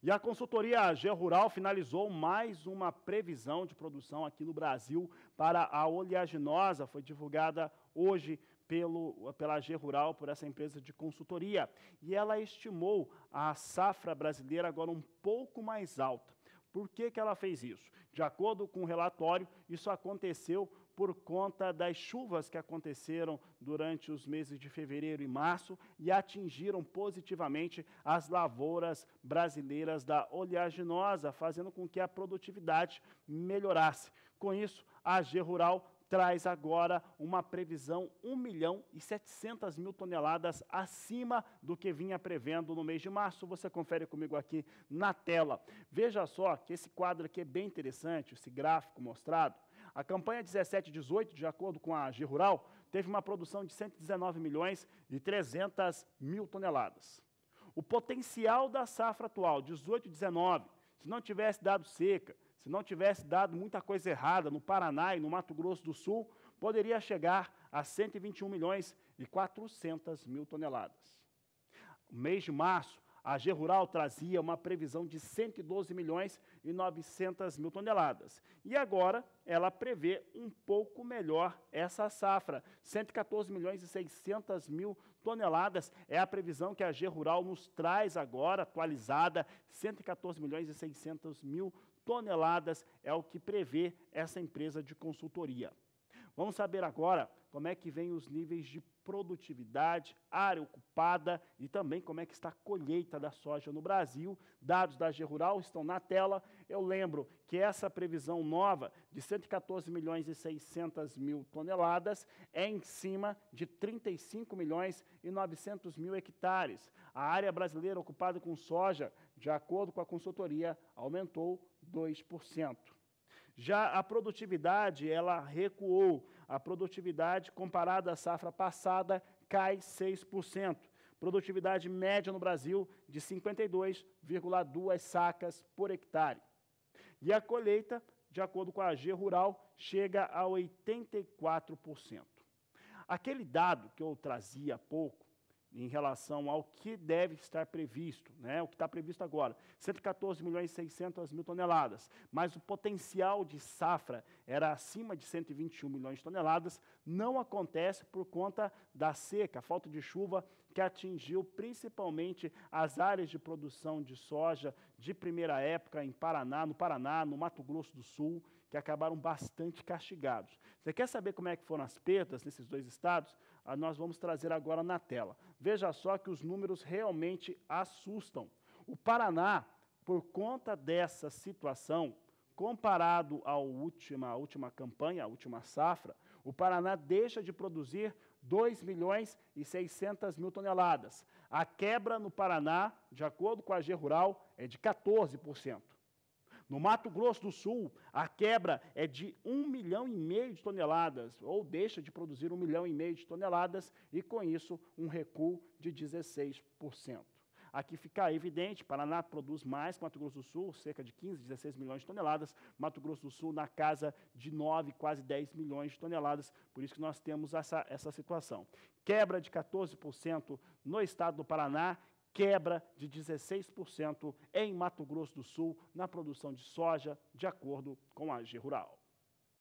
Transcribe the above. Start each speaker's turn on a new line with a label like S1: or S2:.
S1: E a consultoria Rural finalizou mais uma previsão de produção aqui no Brasil para a oleaginosa, foi divulgada hoje pelo, pela Rural por essa empresa de consultoria. E ela estimou a safra brasileira agora um pouco mais alta. Por que, que ela fez isso? De acordo com o relatório, isso aconteceu por conta das chuvas que aconteceram durante os meses de fevereiro e março e atingiram positivamente as lavouras brasileiras da oleaginosa, fazendo com que a produtividade melhorasse. Com isso, a AG Rural traz agora uma previsão 1 milhão e 700 mil toneladas acima do que vinha prevendo no mês de março. Você confere comigo aqui na tela. Veja só que esse quadro aqui é bem interessante, esse gráfico mostrado a campanha 17-18, de acordo com a Rural, teve uma produção de 119 milhões e 300 mil toneladas. O potencial da safra atual, 18-19, se não tivesse dado seca, se não tivesse dado muita coisa errada no Paraná e no Mato Grosso do Sul, poderia chegar a 121 milhões e 400 mil toneladas. O mês de março a G Rural trazia uma previsão de 112 milhões e 900 mil toneladas. E agora ela prevê um pouco melhor essa safra. 114 milhões e 600 mil toneladas é a previsão que a G Rural nos traz agora, atualizada. 114 milhões e 600 mil toneladas é o que prevê essa empresa de consultoria. Vamos saber agora como é que vem os níveis de produtividade, área ocupada e também como é que está a colheita da soja no Brasil. Dados da Gerural estão na tela. Eu lembro que essa previsão nova de 114 milhões e 600 mil toneladas é em cima de 35 milhões e 900 mil hectares. A área brasileira ocupada com soja, de acordo com a consultoria, aumentou 2%. Já a produtividade, ela recuou. A produtividade comparada à safra passada cai 6%. Produtividade média no Brasil de 52,2 sacas por hectare. E a colheita, de acordo com a AG Rural, chega a 84%. Aquele dado que eu trazia há pouco em relação ao que deve estar previsto, né, o que está previsto agora, 114 milhões e 600 mil toneladas, mas o potencial de safra era acima de 121 milhões de toneladas, não acontece por conta da seca, falta de chuva que atingiu principalmente as áreas de produção de soja de primeira época em Paraná, no Paraná, no Mato Grosso do Sul que acabaram bastante castigados. Você quer saber como é que foram as perdas nesses dois estados? Ah, nós vamos trazer agora na tela. Veja só que os números realmente assustam. O Paraná, por conta dessa situação, comparado à última, à última campanha, à última safra, o Paraná deixa de produzir 2 milhões e 600 mil toneladas. A quebra no Paraná, de acordo com a G Rural, é de 14%. No Mato Grosso do Sul, a quebra é de 1 milhão e meio de toneladas, ou deixa de produzir 1 milhão e meio de toneladas, e com isso um recuo de 16%. Aqui fica evidente, Paraná produz mais que Mato Grosso do Sul, cerca de 15, 16 milhões de toneladas, Mato Grosso do Sul na casa de 9, quase 10 milhões de toneladas, por isso que nós temos essa, essa situação. Quebra de 14% no estado do Paraná, quebra de 16% em Mato Grosso do Sul na produção de soja, de acordo com a AG Rural.